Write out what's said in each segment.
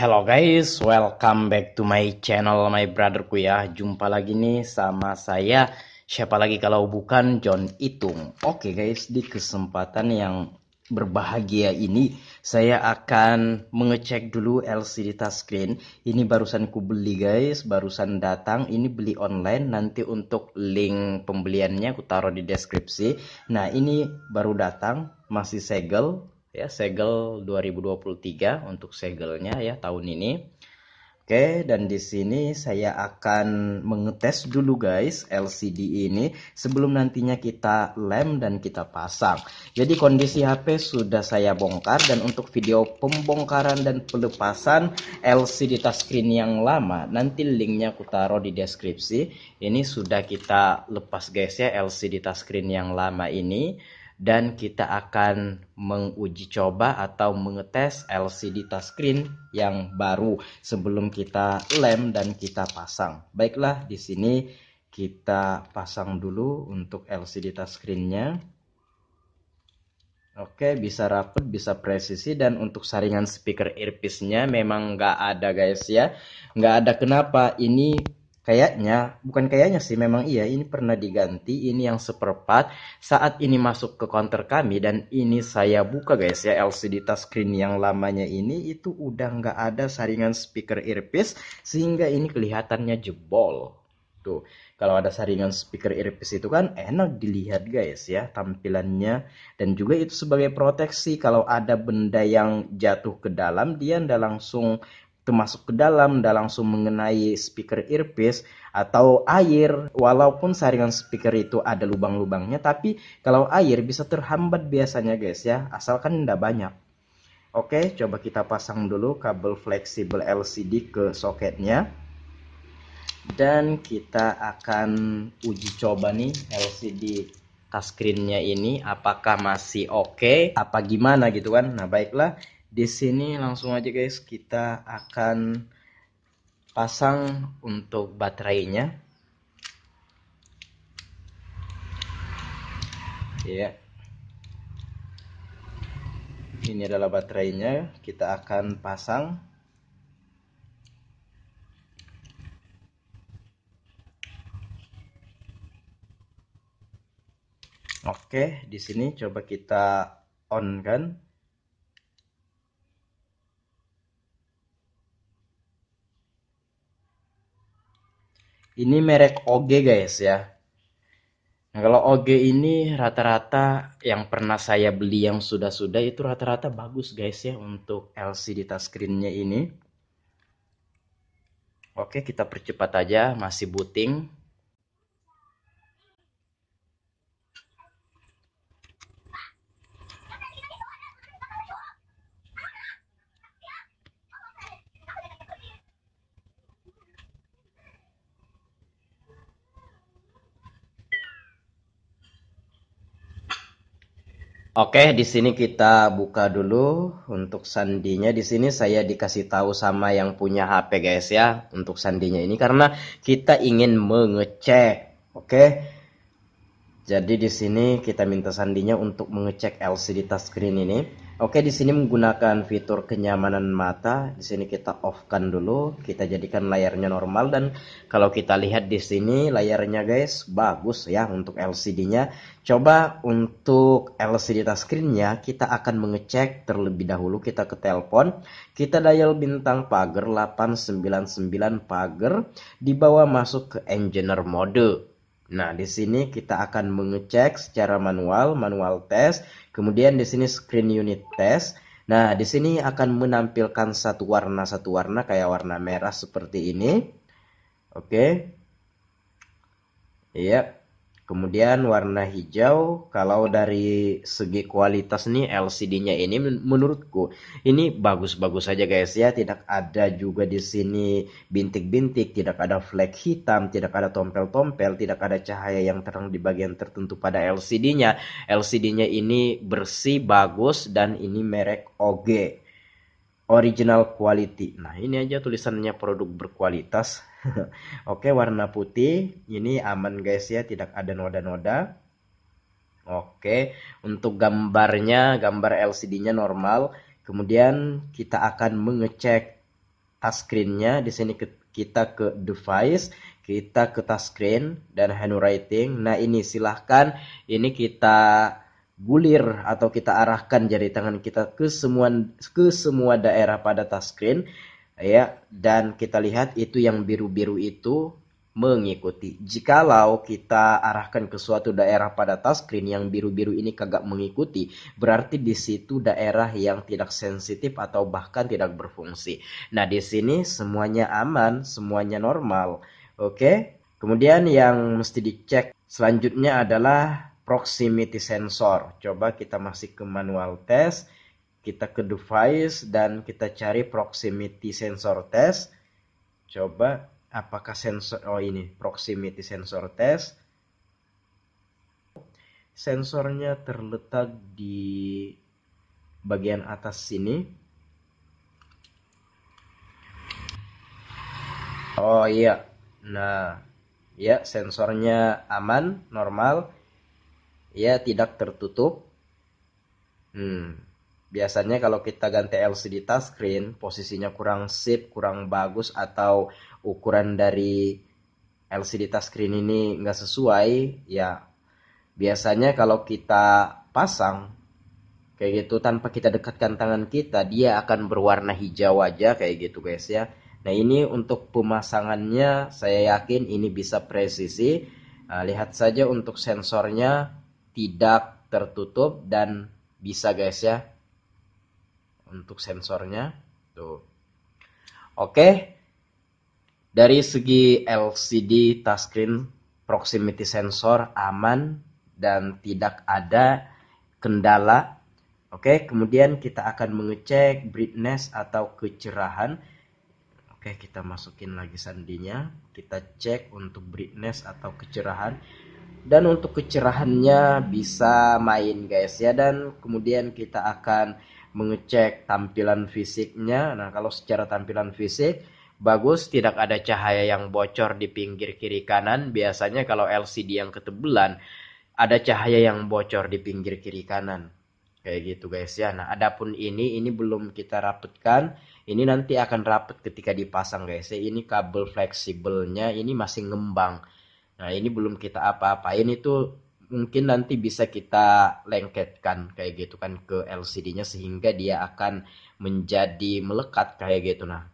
Hello guys, welcome back to my channel my brotherku ya Jumpa lagi nih sama saya Siapa lagi kalau bukan John Itung Oke okay guys, di kesempatan yang berbahagia ini Saya akan mengecek dulu LCD touchscreen Ini barusan ku beli guys, barusan datang Ini beli online, nanti untuk link pembeliannya aku taruh di deskripsi Nah ini baru datang, masih segel ya segel 2023 untuk segelnya ya tahun ini. Oke, dan di sini saya akan mengetes dulu guys LCD ini sebelum nantinya kita lem dan kita pasang. Jadi kondisi HP sudah saya bongkar dan untuk video pembongkaran dan pelepasan LCD touchscreen yang lama nanti linknya aku taruh di deskripsi. Ini sudah kita lepas guys ya LCD touchscreen yang lama ini dan kita akan menguji coba atau mengetes LCD touchscreen yang baru sebelum kita lem dan kita pasang. Baiklah, di sini kita pasang dulu untuk LCD touchscreen-nya. Oke, bisa rapet, bisa presisi dan untuk saringan speaker earpiece-nya memang nggak ada guys ya. Nggak ada kenapa, ini Kayaknya, bukan kayaknya sih, memang iya ini pernah diganti, ini yang seperempat. Saat ini masuk ke counter kami dan ini saya buka guys ya LCD touchscreen yang lamanya ini itu udah nggak ada saringan speaker earpiece sehingga ini kelihatannya jebol. Tuh, kalau ada saringan speaker earpiece itu kan enak dilihat guys ya tampilannya dan juga itu sebagai proteksi kalau ada benda yang jatuh ke dalam dia nda langsung itu masuk ke dalam dan langsung mengenai speaker earpiece atau air walaupun saringan speaker itu ada lubang-lubangnya tapi kalau air bisa terhambat biasanya guys ya asalkan tidak banyak Oke coba kita pasang dulu kabel fleksibel LCD ke soketnya dan kita akan uji coba nih LCD touchscreennya ini apakah masih oke okay, apa gimana gitu kan nah baiklah di sini langsung aja guys kita akan pasang untuk baterainya ya ini adalah baterainya kita akan pasang oke di sini coba kita on kan Ini merek OG guys ya. Nah, kalau OG ini rata-rata yang pernah saya beli yang sudah-sudah itu rata-rata bagus guys ya untuk LCD touchscreennya ini. Oke, kita percepat aja, masih booting. Oke, di sini kita buka dulu untuk sandinya. Di sini saya dikasih tahu sama yang punya HP guys ya untuk sandinya ini karena kita ingin mengecek. Oke. Jadi di sini kita minta sandinya untuk mengecek LCD touchscreen ini. Oke, di sini menggunakan fitur kenyamanan mata. Di sini kita off-kan dulu, kita jadikan layarnya normal dan kalau kita lihat di sini layarnya guys bagus ya untuk LCD-nya. Coba untuk LCD touchscreen-nya kita akan mengecek terlebih dahulu kita ke telepon. Kita dial bintang pager 899 pager di bawah masuk ke engineer mode. Nah, di sini kita akan mengecek secara manual, manual test. Kemudian di sini screen unit test. Nah, di sini akan menampilkan satu warna satu warna kayak warna merah seperti ini. Oke. Okay. Iya. Yep. Kemudian warna hijau, kalau dari segi kualitas nih LCD-nya ini menurutku ini bagus-bagus saja -bagus guys ya, tidak ada juga di sini bintik-bintik, tidak ada flek hitam, tidak ada tompel-tompel, tidak ada cahaya yang terang di bagian tertentu pada LCD-nya. LCD-nya ini bersih, bagus dan ini merek OG original quality. Nah, ini aja tulisannya produk berkualitas. Oke, warna putih. Ini aman guys ya, tidak ada noda-noda. Oke, untuk gambarnya, gambar LCD-nya normal. Kemudian kita akan mengecek touchscreen-nya. Di sini kita ke device, kita ke touchscreen dan handwriting. Nah, ini silahkan ini kita gulir atau kita arahkan jari tangan kita ke semua ke semua daerah pada touchscreen ya dan kita lihat itu yang biru-biru itu mengikuti. Jikalau kita arahkan ke suatu daerah pada touchscreen yang biru-biru ini kagak mengikuti, berarti di situ daerah yang tidak sensitif atau bahkan tidak berfungsi. Nah, di sini semuanya aman, semuanya normal. Oke. Kemudian yang mesti dicek selanjutnya adalah proximity sensor. Coba kita masih ke manual test, kita ke device dan kita cari proximity sensor test. Coba apakah sensor oh ini proximity sensor test. Sensornya terletak di bagian atas sini. Oh iya. Nah, ya sensornya aman, normal ya tidak tertutup. Hmm, biasanya kalau kita ganti LCD touchscreen, posisinya kurang sip, kurang bagus atau ukuran dari LCD touchscreen ini nggak sesuai, ya biasanya kalau kita pasang kayak gitu tanpa kita dekatkan tangan kita, dia akan berwarna hijau aja kayak gitu guys ya. Nah ini untuk pemasangannya saya yakin ini bisa presisi. Nah, lihat saja untuk sensornya tidak tertutup dan bisa guys ya untuk sensornya tuh oke dari segi LCD touchscreen proximity sensor aman dan tidak ada kendala oke kemudian kita akan mengecek brightness atau kecerahan oke kita masukin lagi sandinya kita cek untuk brightness atau kecerahan dan untuk kecerahannya bisa main guys ya dan kemudian kita akan mengecek tampilan fisiknya nah kalau secara tampilan fisik bagus tidak ada cahaya yang bocor di pinggir kiri kanan biasanya kalau LCD yang ketebelan ada cahaya yang bocor di pinggir kiri kanan kayak gitu guys ya nah adapun ini ini belum kita rapetkan ini nanti akan rapet ketika dipasang guys ya ini kabel fleksibelnya ini masih ngembang Nah, ini belum kita apa-apain itu mungkin nanti bisa kita lengketkan kayak gitu kan ke LCD-nya sehingga dia akan menjadi melekat kayak gitu nah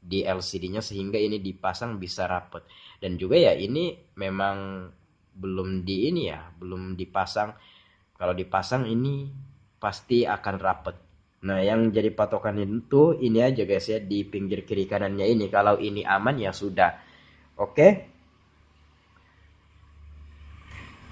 di LCD-nya sehingga ini dipasang bisa rapet dan juga ya ini memang belum di ini ya belum dipasang kalau dipasang ini pasti akan rapet nah yang jadi patokan itu ini aja guys ya di pinggir kiri kanannya ini kalau ini aman ya sudah oke okay?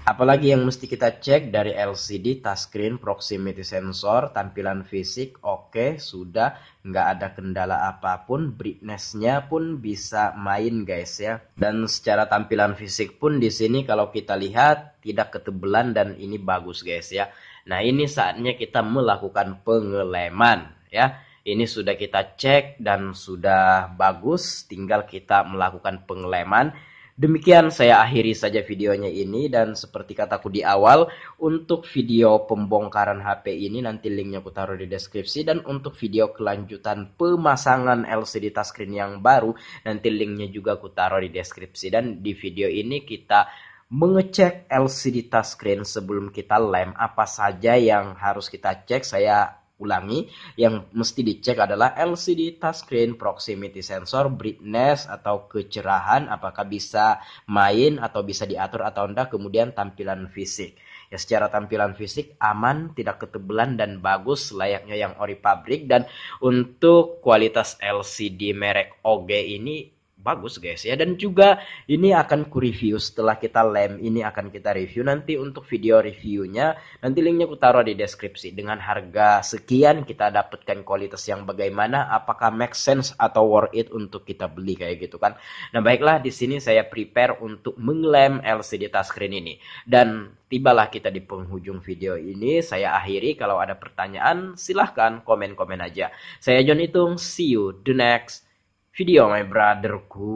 Apalagi yang mesti kita cek dari LCD, touchscreen, proximity sensor, tampilan fisik, oke, okay, sudah, nggak ada kendala apapun, brightness-nya pun bisa main guys ya. Dan secara tampilan fisik pun di sini kalau kita lihat tidak ketebelan dan ini bagus guys ya. Nah ini saatnya kita melakukan pengeleman ya. Ini sudah kita cek dan sudah bagus, tinggal kita melakukan pengeleman. Demikian saya akhiri saja videonya ini dan seperti kataku di awal untuk video pembongkaran HP ini nanti linknya aku taruh di deskripsi dan untuk video kelanjutan pemasangan LCD touchscreen yang baru nanti linknya juga aku taruh di deskripsi dan di video ini kita mengecek LCD touchscreen sebelum kita lem apa saja yang harus kita cek saya ulangi yang mesti dicek adalah LCD touchscreen proximity sensor brightness atau kecerahan apakah bisa main atau bisa diatur atau enggak kemudian tampilan fisik ya secara tampilan fisik aman tidak ketebalan dan bagus layaknya yang ori pabrik dan untuk kualitas LCD merek OG ini bagus guys ya dan juga ini akan ku review setelah kita lem ini akan kita review nanti untuk video reviewnya nanti linknya ku taruh di deskripsi dengan harga sekian kita dapatkan kualitas yang bagaimana apakah make sense atau worth it untuk kita beli kayak gitu kan nah baiklah di sini saya prepare untuk menglem LCD touchscreen ini dan tibalah kita di penghujung video ini saya akhiri kalau ada pertanyaan silahkan komen-komen aja saya John Itung see you the next video my brotherku